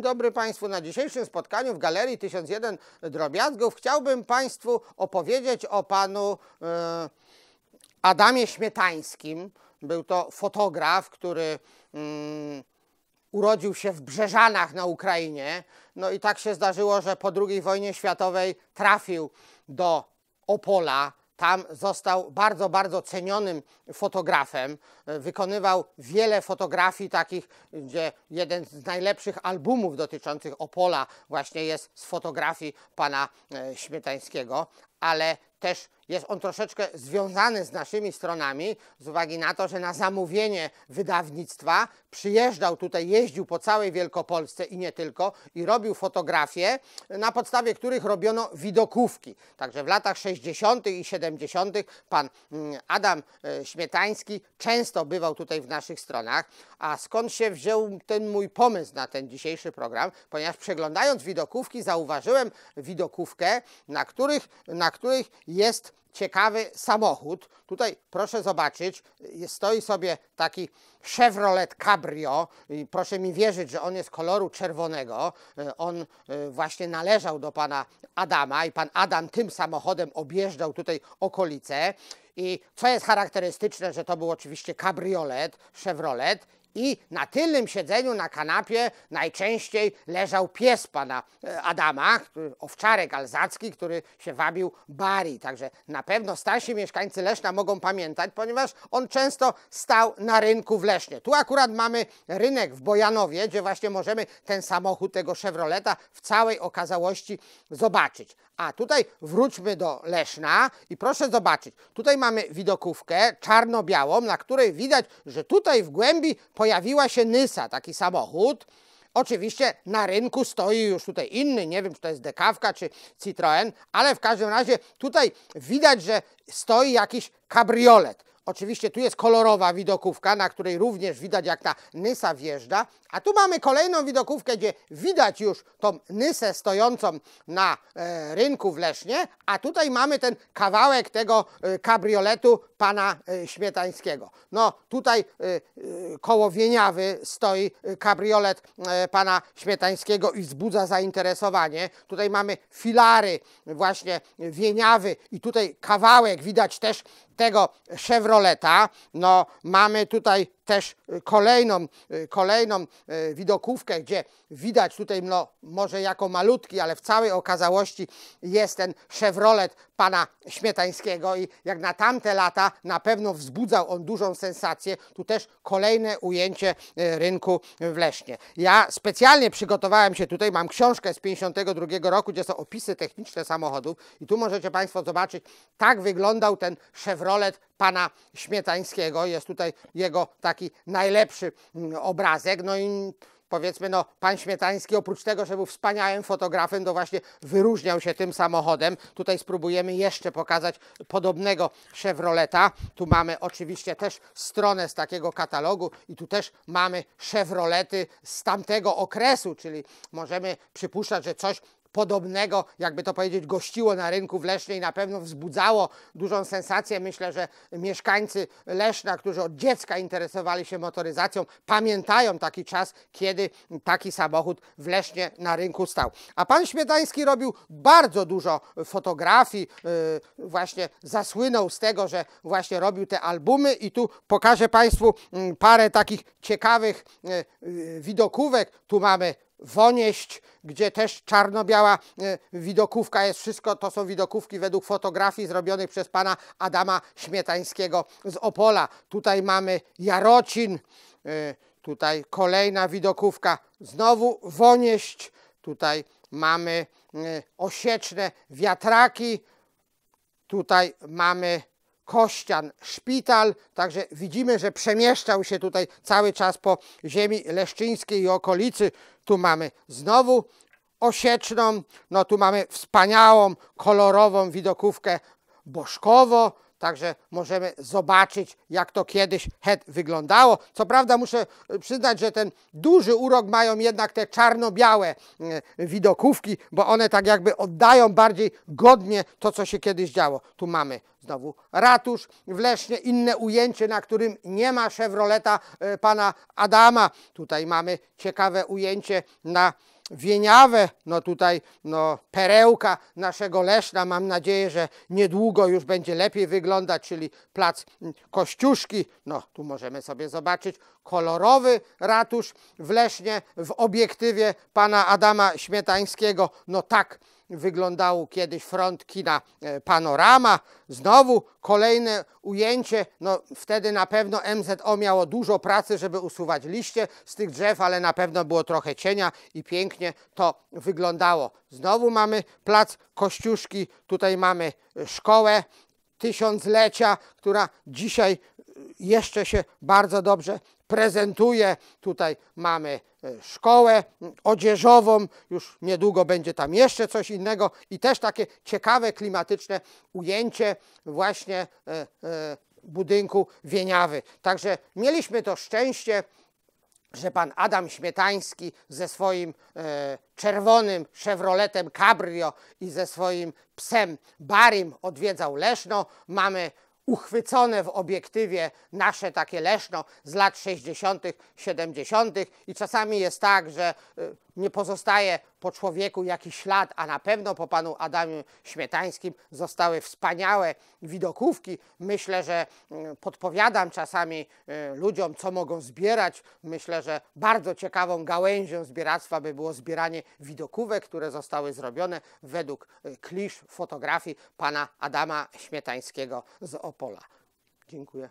Dzień dobry Państwu. Na dzisiejszym spotkaniu w Galerii 1001 Drobiazgów chciałbym Państwu opowiedzieć o panu y, Adamie Śmietańskim. Był to fotograf, który y, urodził się w Brzeżanach na Ukrainie. No i tak się zdarzyło, że po II wojnie światowej trafił do Opola, tam został bardzo, bardzo cenionym fotografem. E, wykonywał wiele fotografii takich, gdzie jeden z najlepszych albumów dotyczących Opola właśnie jest z fotografii pana e, Śmietańskiego, ale też jest on troszeczkę związany z naszymi stronami, z uwagi na to, że na zamówienie wydawnictwa przyjeżdżał tutaj, jeździł po całej Wielkopolsce i nie tylko i robił fotografie, na podstawie których robiono widokówki. Także w latach 60. i 70. pan mm, Adam e, Śmietański często bywał tutaj w naszych stronach. A skąd się wziął ten mój pomysł na ten dzisiejszy program? Ponieważ przeglądając widokówki zauważyłem widokówkę, na, których, na których jest ciekawy samochód. Tutaj proszę zobaczyć, y, stoi sobie taki Chevrolet Cabrio proszę mi wierzyć, że on jest koloru czerwonego. Y, on y, właśnie należał do pana Adama i pan Adam tym samochodem objeżdżał tutaj okolice. I co jest charakterystyczne, że to był oczywiście kabriolet, Chevrolet i na tylnym siedzeniu na kanapie najczęściej leżał pies pana e, Adama, owczarek alzacki, który się wabił Bari. Także na pewno starsi mieszkańcy Leszna mogą pamiętać, ponieważ on często stał na rynku w Lesznie. Tu akurat mamy rynek w Bojanowie, gdzie właśnie możemy ten samochód tego Chevroleta w całej okazałości zobaczyć. A tutaj wróćmy do Leszna i proszę zobaczyć, tutaj mamy widokówkę czarno-białą, na której widać, że tutaj w głębi pojawiła się Nysa, taki samochód. Oczywiście na rynku stoi już tutaj inny, nie wiem czy to jest dekawka czy Citroen, ale w każdym razie tutaj widać, że stoi jakiś kabriolet. Oczywiście tu jest kolorowa widokówka, na której również widać jak ta nysa wjeżdża, a tu mamy kolejną widokówkę, gdzie widać już tą nysę stojącą na e, rynku w Lesznie, a tutaj mamy ten kawałek tego e, kabrioletu pana e, Śmietańskiego. No tutaj e, e, koło Wieniawy stoi e, kabriolet pana Śmietańskiego i wzbudza zainteresowanie. Tutaj mamy filary właśnie Wieniawy i tutaj kawałek widać też tego Chevroleta, no mamy tutaj też y, kolejną, y, kolejną y, widokówkę, gdzie widać tutaj, no może jako malutki, ale w całej okazałości jest ten Chevrolet pana Śmietańskiego i jak na tamte lata na pewno wzbudzał on dużą sensację. Tu też kolejne ujęcie rynku w Lesznie. Ja specjalnie przygotowałem się tutaj, mam książkę z 52 roku, gdzie są opisy techniczne samochodów i tu możecie Państwo zobaczyć, tak wyglądał ten Chevrolet pana Śmietańskiego. Jest tutaj jego taki taki najlepszy mm, obrazek. No i powiedzmy, no, pan Śmietański oprócz tego, że był wspaniałym fotografem, to właśnie wyróżniał się tym samochodem. Tutaj spróbujemy jeszcze pokazać podobnego Chevroleta. Tu mamy oczywiście też stronę z takiego katalogu i tu też mamy Chevrolety z tamtego okresu, czyli możemy przypuszczać, że coś podobnego, jakby to powiedzieć, gościło na rynku w Lesznie i na pewno wzbudzało dużą sensację. Myślę, że mieszkańcy Leszna, którzy od dziecka interesowali się motoryzacją, pamiętają taki czas, kiedy taki samochód w Lesznie na rynku stał. A pan Śmietański robił bardzo dużo fotografii, y, właśnie zasłynął z tego, że właśnie robił te albumy i tu pokażę Państwu mm, parę takich ciekawych y, y, widokówek. Tu mamy Wonieść, gdzie też czarno-biała e, widokówka jest, wszystko to są widokówki według fotografii zrobionych przez pana Adama Śmietańskiego z Opola. Tutaj mamy Jarocin, e, tutaj kolejna widokówka, znowu Wonieść, tutaj mamy e, osieczne wiatraki, tutaj mamy Kościan Szpital. Także widzimy, że przemieszczał się tutaj cały czas po ziemi leszczyńskiej i okolicy. Tu mamy znowu osieczną, no tu mamy wspaniałą, kolorową widokówkę bożkowo, Także możemy zobaczyć, jak to kiedyś het wyglądało. Co prawda muszę e, przyznać, że ten duży urok mają jednak te czarno-białe e, widokówki, bo one tak jakby oddają bardziej godnie to, co się kiedyś działo. Tu mamy znowu ratusz w Lesznie, inne ujęcie, na którym nie ma Chevroleta e, pana Adama. Tutaj mamy ciekawe ujęcie na Wieniawę, no tutaj no, perełka naszego Leszna, mam nadzieję, że niedługo już będzie lepiej wyglądać, czyli plac mm, Kościuszki, no tu możemy sobie zobaczyć kolorowy ratusz w Lesznie w obiektywie pana Adama Śmietańskiego, no tak wyglądało kiedyś front kina e, Panorama. Znowu kolejne ujęcie, no wtedy na pewno MZO miało dużo pracy, żeby usuwać liście z tych drzew, ale na pewno było trochę cienia i pięknie to wyglądało. Znowu mamy plac Kościuszki, tutaj mamy e, szkołę tysiąclecia, która dzisiaj e, jeszcze się bardzo dobrze prezentuje. Tutaj mamy e, szkołę odzieżową, już niedługo będzie tam jeszcze coś innego i też takie ciekawe klimatyczne ujęcie właśnie e, e, budynku Wieniawy. Także mieliśmy to szczęście, że pan Adam Śmietański ze swoim czerwonym Chevroletem Cabrio i ze swoim psem Barim odwiedzał Leszno. Mamy uchwycone w obiektywie nasze takie leszno z lat 60., 70. i czasami jest tak, że y, nie pozostaje po człowieku jakiś ślad, a na pewno po panu Adamie Śmietańskim zostały wspaniałe widokówki. Myślę, że mm, podpowiadam czasami y, ludziom, co mogą zbierać. Myślę, że bardzo ciekawą gałęzią zbieractwa by było zbieranie widokówek, które zostały zrobione według y, klisz fotografii pana Adama Śmietańskiego z Opola. Dziękuję.